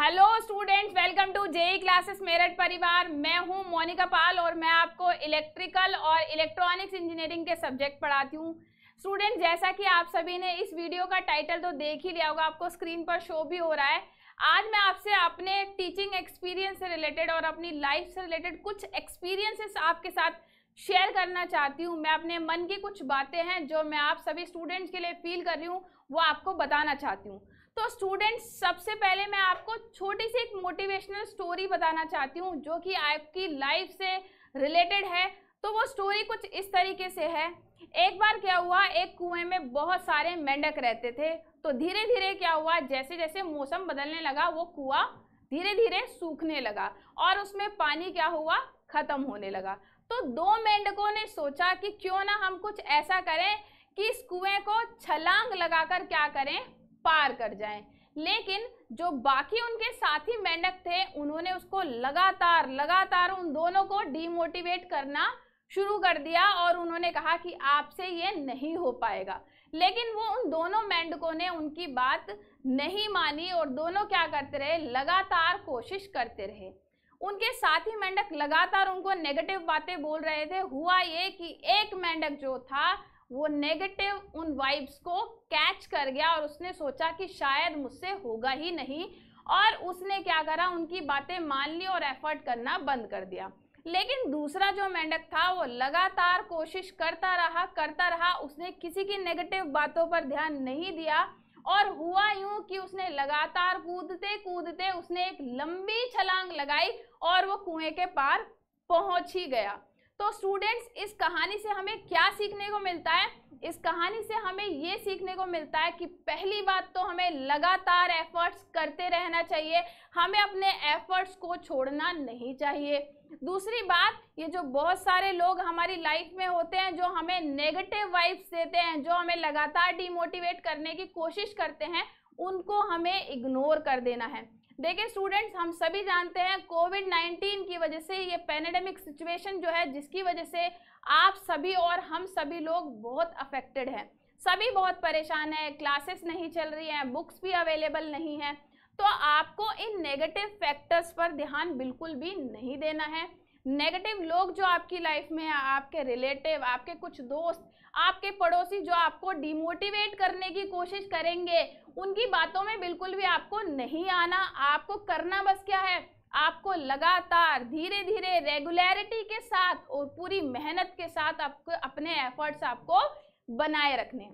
hello students welcome to JE classes Meerut परिवार मैं हूं मोनिका पाल और मैं आपको इलेक्ट्रिकल और इलेक्ट्रॉनिक्स इंजीनियरिंग के सब्जेक्ट पढ़ाती हूं स्टूडेंट जैसा कि आप सभी ने इस वीडियो का टाइटल तो देख ही लिया होगा आपको स्क्रीन पर शो भी हो रहा है आज मैं आपसे अपने टीचिंग एक्सपीरियंस से रिलेटेड और अपनी लाइफ से रिलेटेड कुछ एक्सपीरियंसेस आपके साथ शेयर करना चाहती हूँ मैं अपने मन की कुछ बातें हैं जो मैं आप सभी स्टूडेंट्स के लिए फील कर रही हूँ वो आपको बताना चाहती हूँ तो स्टूडेंट्स सबसे पहले मैं आपको छोटी सी एक मोटिवेशनल स्टोरी बताना चाहती हूँ जो कि आपकी लाइफ से रिलेटेड है तो वो स्टोरी कुछ इस तरीके से है एक बार क्या हुआ एक कुएं में बहुत सारे मेंढक रहते थे तो धीरे धीरे क्या हुआ जैसे जैसे मौसम बदलने लगा वो कुआ धीरे धीरे सूखने लगा और उसमें पानी क्या हुआ खत्म होने लगा तो दो मेंढकों ने सोचा कि क्यों ना हम कुछ ऐसा करें कि इस कुएं को छलांग लगाकर क्या करें पार कर जाएं लेकिन जो बाकी उनके साथी मेंढक थे उन्होंने उसको लगातार लगातार उन दोनों को डीमोटिवेट करना शुरू कर दिया और उन्होंने कहा कि आपसे ये नहीं हो पाएगा लेकिन वो उन दोनों मेंढकों ने उनकी बात नहीं मानी और दोनों क्या करते रहे लगातार कोशिश करते रहे उनके साथी मेंढक लगातार उनको नेगेटिव बातें बोल रहे थे हुआ ये कि एक मेंढक जो था वो नेगेटिव उन वाइब्स को कैच कर गया और उसने सोचा कि शायद मुझसे होगा ही नहीं और उसने क्या करा उनकी बातें मान ली और एफर्ट करना बंद कर दिया लेकिन दूसरा जो मेंढक था वो लगातार कोशिश करता रहा करता रहा उसने किसी की नेगेटिव बातों पर ध्यान नहीं दिया और हुआ यूं कि उसने लगातार कूदते कूदते उसने एक लंबी छलांग लगाई और वो कुएं के पार पहुंच ही गया तो स्टूडेंट्स इस कहानी से हमें क्या सीखने को मिलता है इस कहानी से हमें ये सीखने को मिलता है कि पहली बात तो हमें लगातार एफर्ट्स करते रहना चाहिए हमें अपने एफर्ट्स को छोड़ना नहीं चाहिए दूसरी बात ये जो बहुत सारे लोग हमारी लाइफ में होते हैं जो हमें नेगेटिव वाइब्स देते हैं जो हमें लगातार डिमोटिवेट करने की कोशिश करते हैं उनको हमें इग्नोर कर देना है देखिए स्टूडेंट्स हम सभी जानते हैं कोविड 19 की वजह से ये पेनेडेमिक सिचुएशन जो है जिसकी वजह से आप सभी और हम सभी लोग बहुत अफेक्टेड हैं सभी बहुत परेशान हैं क्लासेस नहीं चल रही हैं बुक्स भी अवेलेबल नहीं हैं तो आपको इन नेगेटिव फैक्टर्स पर ध्यान बिल्कुल भी नहीं देना है नेगेटिव लोग जो आपकी लाइफ में है आपके रिलेटिव आपके कुछ दोस्त आपके पड़ोसी जो आपको डिमोटिवेट करने की कोशिश करेंगे उनकी बातों में बिल्कुल भी आपको नहीं आना आपको करना बस क्या है आपको लगातार धीरे धीरे रेगुलरिटी के साथ और पूरी मेहनत के साथ आपको अपने एफर्ट्स आपको बनाए रखने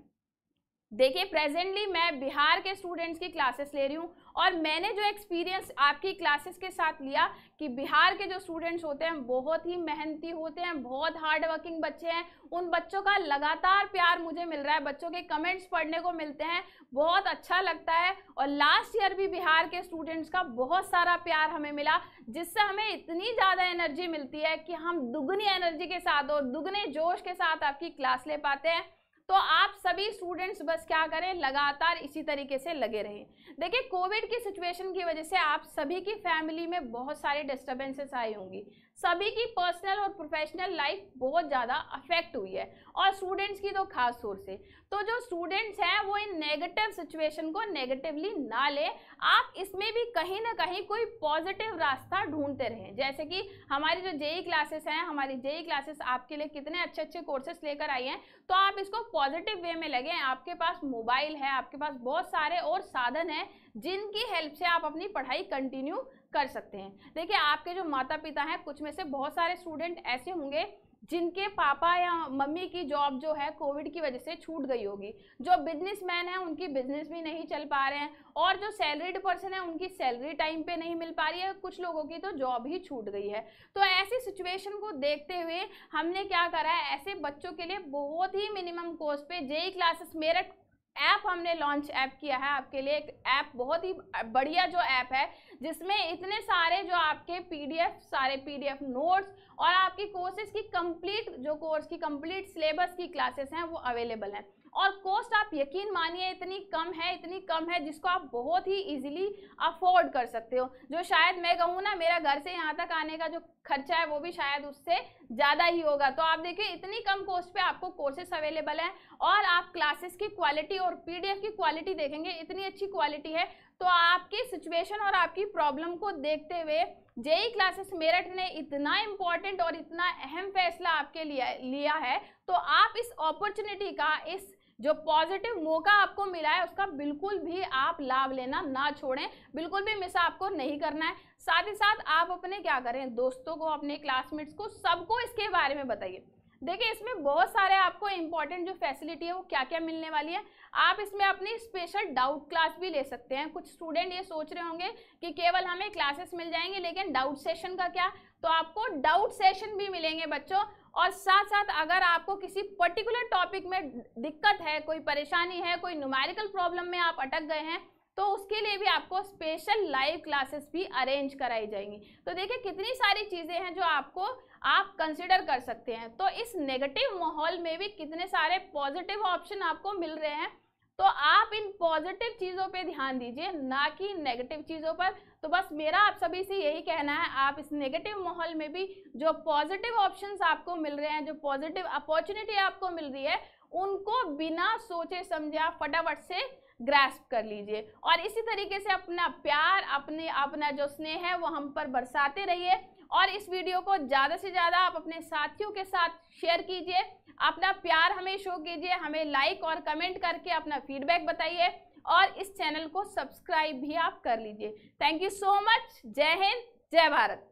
देखिए प्रेजेंटली मैं बिहार के स्टूडेंट्स की क्लासेस ले रही हूँ और मैंने जो एक्सपीरियंस आपकी क्लासेस के साथ लिया कि बिहार के जो स्टूडेंट्स होते हैं बहुत ही मेहनती होते हैं बहुत हार्ड वर्किंग बच्चे हैं उन बच्चों का लगातार प्यार मुझे मिल रहा है बच्चों के कमेंट्स पढ़ने को मिलते हैं बहुत अच्छा लगता है और लास्ट ईयर भी बिहार के स्टूडेंट्स का बहुत सारा प्यार हमें मिला जिससे हमें इतनी ज़्यादा एनर्जी मिलती है कि हम दुगनी एनर्जी के साथ और दुगने जोश के साथ आपकी क्लास ले पाते हैं तो आप सभी स्टूडेंट्स बस क्या करें लगातार इसी तरीके से लगे रहें देखिए कोविड की सिचुएशन की वजह से आप सभी की फैमिली में बहुत सारी डिस्टर्बेंसेस आए होंगी सभी की पर्सनल और प्रोफेशनल लाइफ बहुत ज़्यादा अफेक्ट हुई है और स्टूडेंट्स की तो खास तौर से तो जो स्टूडेंट्स हैं वो इन नेगेटिव सिचुएशन को नेगेटिवली ना ले आप इसमें भी कहीं ना कहीं कोई पॉजिटिव रास्ता ढूंढते रहें जैसे कि हमारी जो जेई क्लासेस e हैं हमारी जेई क्लासेस e आपके लिए कितने अच्छे अच्छे कोर्सेस लेकर आई हैं तो आप इसको पॉजिटिव वे में लगें आपके पास मोबाइल है आपके पास बहुत सारे और साधन हैं जिनकी हेल्प से आप अपनी पढ़ाई कंटिन्यू कर सकते हैं देखिए आपके जो माता पिता हैं कुछ में से बहुत सारे स्टूडेंट ऐसे होंगे जिनके पापा या मम्मी की जॉब जो है कोविड की वजह से छूट गई होगी जो बिजनेसमैन हैं उनकी बिजनेस भी नहीं चल पा रहे हैं और जो सैलरीड पर्सन है उनकी सैलरी टाइम पे नहीं मिल पा रही है कुछ लोगों की तो जॉब ही छूट गई है तो ऐसी सिचुएशन को देखते हुए हमने क्या करा है ऐसे बच्चों के लिए बहुत ही मिनिमम कोर्स पे जेई क्लासेस मेरठ ऐप हमने लॉन्च ऐप किया है आपके लिए एक ऐप बहुत ही बढ़िया जो ऐप है जिसमें इतने सारे जो आपके पीडीएफ सारे पीडीएफ नोट्स और आपकी कोर्सेज की कंप्लीट जो कोर्स की कंप्लीट सिलेबस की क्लासेस हैं वो अवेलेबल हैं और कॉस्ट आप यकीन मानिए इतनी कम है इतनी कम है जिसको आप बहुत ही इजीली अफोर्ड कर सकते हो जो शायद मैं कहूँ ना मेरा घर से यहाँ तक आने का जो खर्चा है वो भी शायद उससे ज़्यादा ही होगा तो आप देखिए इतनी कम कॉस्ट पे आपको कोर्सेस अवेलेबल हैं और आप क्लासेस की क्वालिटी और पी की क्वालिटी देखेंगे इतनी अच्छी क्वालिटी है तो आपकी सिचुएशन और आपकी प्रॉब्लम को देखते हुए जेई क्लासेस मेरठ ने इतना इम्पॉर्टेंट और इतना अहम फैसला आपके लिए लिया है तो आप इस अपॉर्चुनिटी का इस जो पॉजिटिव मौका आपको मिला है उसका बिल्कुल भी आप लाभ लेना ना छोड़ें बिल्कुल भी मिस आपको नहीं करना है साथ ही साथ आप अपने क्या करें दोस्तों को अपने क्लासमेट्स को सबको इसके बारे में बताइए देखिए इसमें बहुत सारे आपको इम्पॉर्टेंट जो फैसिलिटी है वो क्या क्या मिलने वाली है आप इसमें अपनी स्पेशल डाउट क्लास भी ले सकते हैं कुछ स्टूडेंट ये सोच रहे होंगे कि केवल हमें क्लासेस मिल जाएंगे लेकिन डाउट सेशन का क्या तो आपको डाउट सेशन भी मिलेंगे बच्चों और साथ साथ अगर आपको किसी पर्टिकुलर टॉपिक में दिक्कत है कोई परेशानी है कोई नुमेरिकल प्रॉब्लम में आप अटक गए हैं तो उसके लिए भी आपको स्पेशल लाइव क्लासेस भी अरेंज कराई जाएंगी तो देखिए कितनी सारी चीज़ें हैं जो आपको आप कंसिडर कर सकते हैं तो इस नेगेटिव माहौल में भी कितने सारे पॉजिटिव ऑप्शन आपको मिल रहे हैं तो आप इन पॉजिटिव चीज़ों पे ध्यान दीजिए ना कि नेगेटिव चीज़ों पर तो बस मेरा आप सभी से यही कहना है आप इस नेगेटिव माहौल में भी जो पॉजिटिव ऑप्शंस आपको मिल रहे हैं जो पॉजिटिव अपॉर्चुनिटी आपको मिल रही है उनको बिना सोचे समझे आप फटाफट से ग्रेस्प कर लीजिए और इसी तरीके से अपना प्यार अपने अपना जो स्नेह है वो हम पर बरसाते रहिए और इस वीडियो को ज़्यादा से ज़्यादा आप अपने साथियों के साथ शेयर कीजिए अपना प्यार हमें शो कीजिए हमें लाइक और कमेंट करके अपना फीडबैक बताइए और इस चैनल को सब्सक्राइब भी आप कर लीजिए थैंक यू सो मच जय हिंद जय भारत